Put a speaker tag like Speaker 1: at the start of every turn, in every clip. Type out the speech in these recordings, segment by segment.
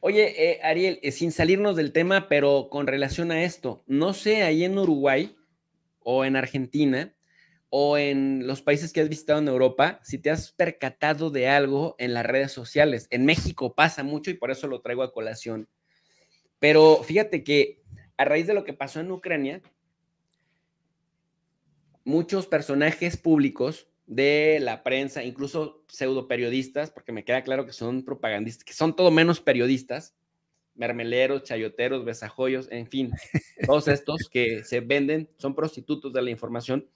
Speaker 1: Oye, eh, Ariel, eh, sin salirnos del tema, pero con relación a esto, no sé, ahí en Uruguay o en Argentina o en los países que has visitado en Europa, si te has percatado de algo en las redes sociales. En México pasa mucho y por eso lo traigo a colación. Pero fíjate que a raíz de lo que pasó en Ucrania, muchos personajes públicos de la prensa, incluso pseudo periodistas, porque me queda claro que son propagandistas, que son todo menos periodistas, mermeleros, chayoteros, besajoyos, en fin, todos estos que se venden, son prostitutos de la información,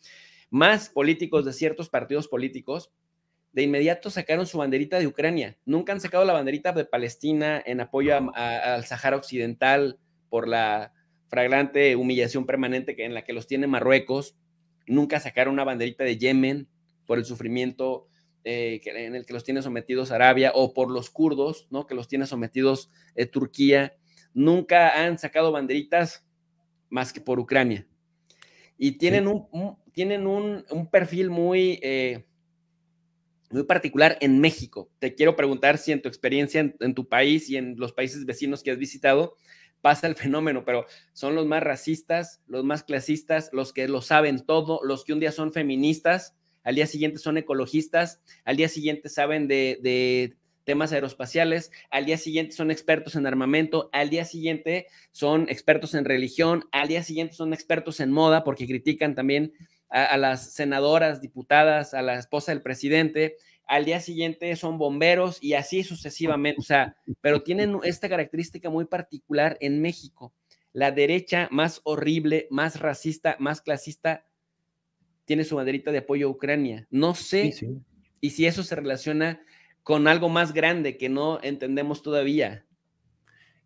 Speaker 1: más políticos de ciertos partidos políticos, de inmediato sacaron su banderita de Ucrania. Nunca han sacado la banderita de Palestina en apoyo al Sahara Occidental por la fragrante humillación permanente que, en la que los tiene Marruecos. Nunca sacaron una banderita de Yemen por el sufrimiento eh, en el que los tiene sometidos Arabia o por los kurdos, ¿no? Que los tiene sometidos eh, Turquía. Nunca han sacado banderitas más que por Ucrania. Y tienen un, tienen un, un, perfil muy, eh, muy particular en México. Te quiero preguntar si en tu experiencia en tu país y en los países vecinos que has visitado, pasa el fenómeno, pero son los más racistas, los más clasistas, los que lo saben todo, los que un día son feministas al día siguiente son ecologistas, al día siguiente saben de, temas aeroespaciales, al día siguiente son expertos en armamento, al día siguiente son expertos en religión, al día siguiente son expertos en moda porque critican también a, a, las senadoras, diputadas, a la esposa del presidente, al día siguiente son bomberos y así sucesivamente, o sea, pero tienen esta característica muy particular en México. La derecha más horrible, más racista, más clasista tiene su maderita de apoyo a Ucrania. No sé y si eso se relaciona con algo más grande que no entendemos todavía.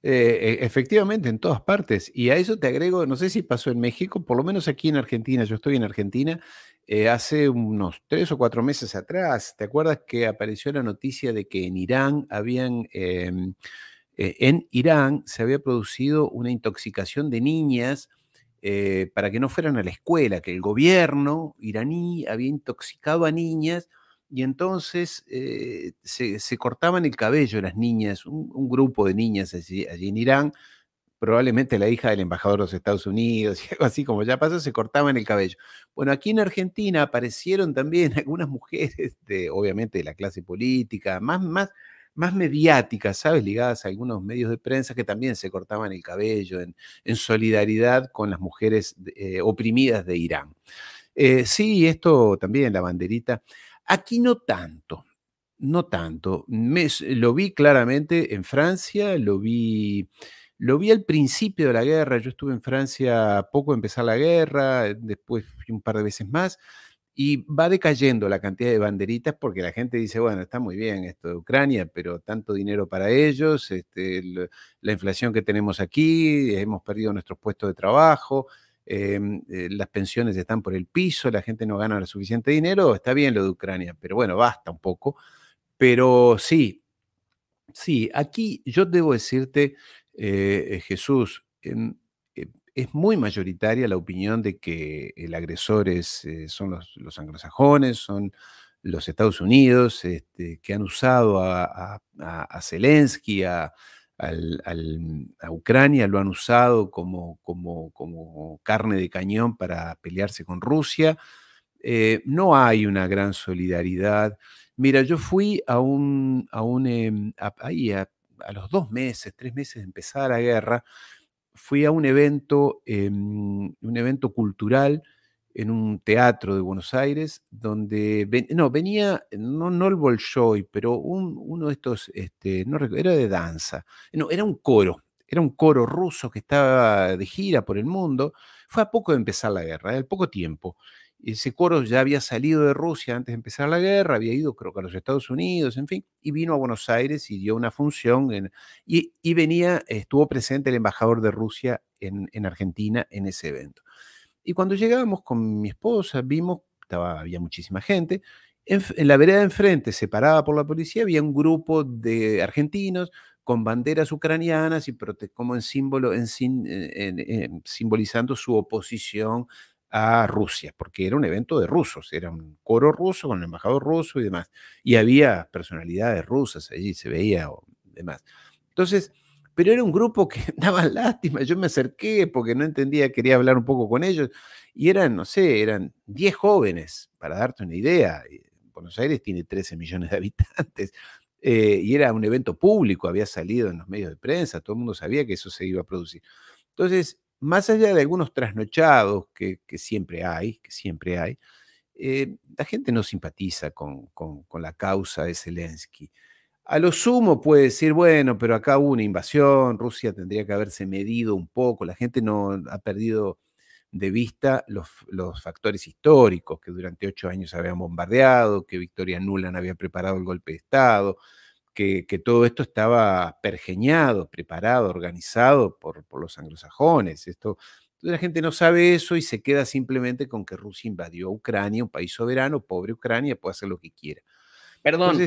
Speaker 2: Eh, e, efectivamente, en todas partes. Y a eso te agrego, no sé si pasó en México, por lo menos aquí en Argentina, yo estoy en Argentina, eh, hace unos tres o cuatro meses atrás, ¿te acuerdas que apareció la noticia de que en Irán habían... Em, eh, en Irán se había producido una intoxicación de niñas eh, para que no fueran a la escuela, que el gobierno iraní había intoxicado a niñas y entonces eh, se, cortaban el cabello las niñas, un, grupo de niñas allí, en Irán, probablemente la hija del embajador de los Estados Unidos, y algo así como ya pasó, se cortaban el cabello. Bueno, aquí en Argentina aparecieron también algunas mujeres, obviamente de la clase política, más, más, más mediáticas, ¿sabes? Ligadas a algunos medios de prensa que también se cortaban el cabello en, solidaridad con las mujeres eh, oprimidas de Irán. Eh, sí, esto también, la banderita. Aquí no tanto, no tanto. lo vi claramente en Francia, lo vi... Lo vi al principio de la guerra, yo estuve en Francia poco de empezar la guerra, después un par de veces más, y va decayendo la cantidad de banderitas porque la gente dice, bueno, está muy bien esto de Ucrania, pero tanto dinero para ellos, este, la inflación que tenemos aquí, hemos perdido nuestros puestos de trabajo, em, eh, las pensiones están por el piso, la gente no gana lo suficiente dinero, está bien lo de Ucrania, pero bueno, basta un poco. Pero sí, sí, aquí yo debo decirte, eh, eh, Jesús, es muy mayoritaria la opinión de que el agresor eh, son los, anglosajones, son los Estados Unidos, este, que han usado a, a Zelensky, a, Ucrania, lo han usado como, como, como, carne de cañón para pelearse con Rusia. Eh, no hay una gran solidaridad. Mira, yo fui a un, a un em, a los dos meses, tres meses de empezar la guerra, fui a un evento, em, un evento cultural en un teatro de Buenos Aires, donde, no, venía, no, no el Bolshoi, pero uno de estos, este, no recuerdo, era de danza, no, era un coro, era un coro ruso que estaba de gira por el mundo, fue a poco de empezar la guerra, ¿eh? al poco tiempo, ese coro ya había salido de Rusia antes de empezar la guerra, había ido creo que a los Estados Unidos, en fin, y vino a Buenos Aires y dio una función. y, venía, estuvo presente el embajador de Rusia en, Argentina en ese evento. Y cuando llegábamos con mi esposa, vimos, estaba, había muchísima gente, en, la vereda de enfrente, separada por la policía, había un grupo de argentinos con banderas ucranianas y como en símbolo, en, simbolizando su oposición a Rusia, porque era un evento de rusos, era un coro ruso con el embajador ruso y demás. Y había personalidades rusas allí, se veía o demás. Entonces, pero era un grupo que daba lástima, yo me acerqué porque no entendía, quería hablar un poco con ellos, y eran, no sé, eran 10 jóvenes, para darte una idea, eh, Buenos Aires tiene 13 millones de habitantes, eh, y era un evento público, había salido en los medios de prensa, todo el mundo sabía que eso se iba a producir. Entonces, más allá de algunos trasnochados que, siempre hay, que siempre hay, eh, la gente no simpatiza con, la causa de Zelensky. A lo sumo puede decir, bueno, pero acá hubo una invasión, Rusia tendría que haberse medido un poco, la gente no ha perdido de vista los, los factores históricos, que durante ocho años habían bombardeado, que Victoria Nuland había preparado el golpe de Estado, que, todo esto estaba pergeñado, preparado, organizado por, los anglosajones. Esto, la gente no sabe eso y se queda simplemente con que Rusia invadió Ucrania, un país soberano, pobre Ucrania, puede hacer lo que quiera.
Speaker 1: Perdón.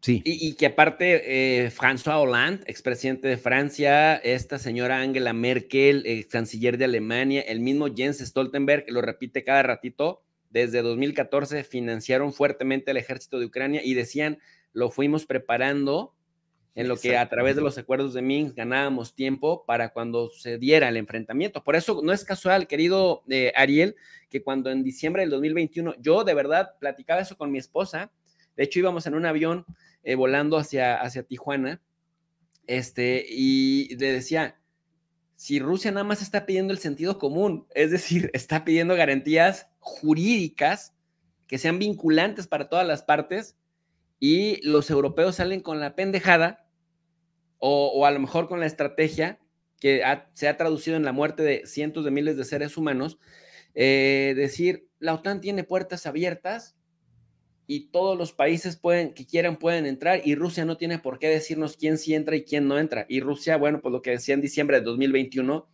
Speaker 1: sí. y, que aparte, eh, François Hollande, expresidente de Francia, esta señora Angela Merkel, canciller de Alemania, el mismo Jens Stoltenberg, lo repite cada ratito, desde 2014 financiaron fuertemente el ejército de Ucrania y decían, lo fuimos preparando en lo que a través de los acuerdos de Minsk ganábamos tiempo para cuando se diera el enfrentamiento. Por eso no es casual, querido eh, Ariel, que cuando en diciembre del 2021 yo de verdad platicaba eso con mi esposa, de hecho íbamos en un avión eh, volando hacia, hacia Tijuana, este, y le decía, si Rusia nada más está pidiendo el sentido común, es decir, está pidiendo garantías jurídicas que sean vinculantes para todas las partes, y los europeos salen con la pendejada o, a lo mejor con la estrategia que se ha traducido en la muerte de cientos de miles de seres humanos, eh, decir, la OTAN tiene puertas abiertas y todos los países pueden, que quieran pueden entrar y Rusia no tiene por qué decirnos quién sí entra y quién no entra. Y Rusia, bueno, pues lo que decía en diciembre de 2021,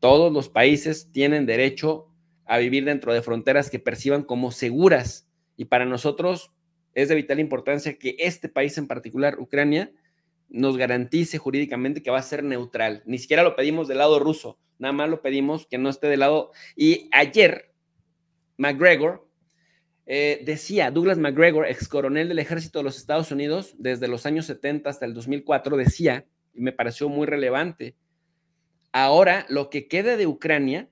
Speaker 1: todos los países tienen derecho a vivir dentro de fronteras que perciban como seguras. Y para nosotros, es de vital importancia que este país en particular, Ucrania, nos garantice jurídicamente que va a ser neutral. Ni siquiera lo pedimos del lado ruso, nada más lo pedimos que no esté del lado. Y ayer, McGregor eh, decía, Douglas McGregor, ex coronel del ejército de los Estados Unidos, desde los años 70 hasta el 2004, decía, y me pareció muy relevante, ahora lo que quede de Ucrania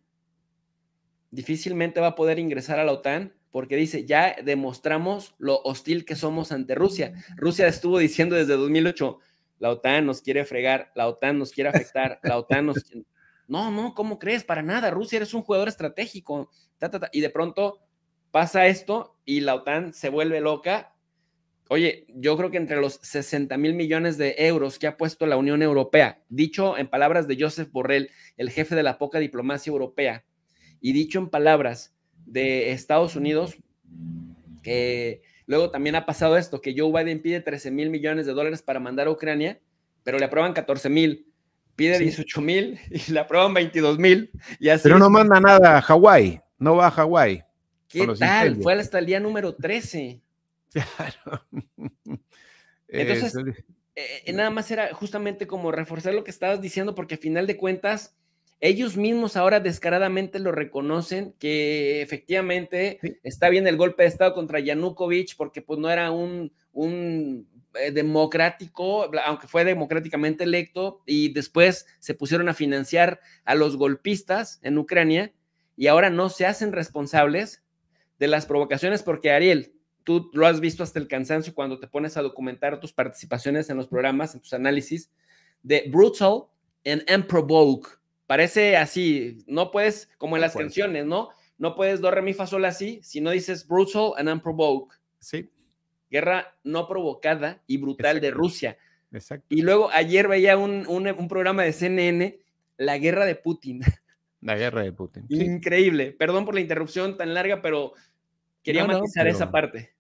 Speaker 1: difícilmente va a poder ingresar a la OTAN porque dice, ya demostramos lo hostil que somos ante Rusia. Rusia estuvo diciendo desde 2008, la OTAN nos quiere fregar, la OTAN nos quiere afectar, la OTAN nos... No, no, ¿cómo crees? Para nada, Rusia eres un jugador estratégico. Y de pronto pasa esto y la OTAN se vuelve loca. Oye, yo creo que entre los 60 mil millones de euros que ha puesto la Unión Europea, dicho en palabras de Joseph Borrell, el jefe de la poca diplomacia europea, y dicho en palabras de Estados Unidos, que luego también ha pasado esto, que Joe Biden pide 13 mil millones de dólares para mandar a Ucrania, pero le aprueban 14 mil, pide 18 mil y le aprueban 22 mil. Pero no manda
Speaker 2: nada a Hawái, no va a Hawái. ¿Qué tal? Fue
Speaker 1: hasta el día número 13. Claro. Entonces, eh, eh, nada más era justamente como reforzar lo que estabas diciendo, porque a final de cuentas, ellos mismos ahora descaradamente lo reconocen que efectivamente está bien el golpe de Estado contra Yanukovych porque pues no era un, un eh, democrático, aunque fue democráticamente electo, y después se pusieron a financiar a los golpistas en Ucrania y ahora no se hacen responsables de las provocaciones porque Ariel, tú lo has visto hasta el cansancio cuando te pones a documentar tus participaciones en los programas, en tus análisis, de Brutal and provoke Parece así, no puedes, como en las canciones, ¿no? No puedes do, re, mi, fa, sol, así, si no dices brutal and unprovoked. Sí. Guerra no provocada y brutal de Rusia. Exacto. Y luego ayer veía un, programa de CNN, La Guerra de Putin.
Speaker 2: La Guerra de Putin.
Speaker 1: Increíble. Perdón por la interrupción tan larga, pero quería matizar esa parte.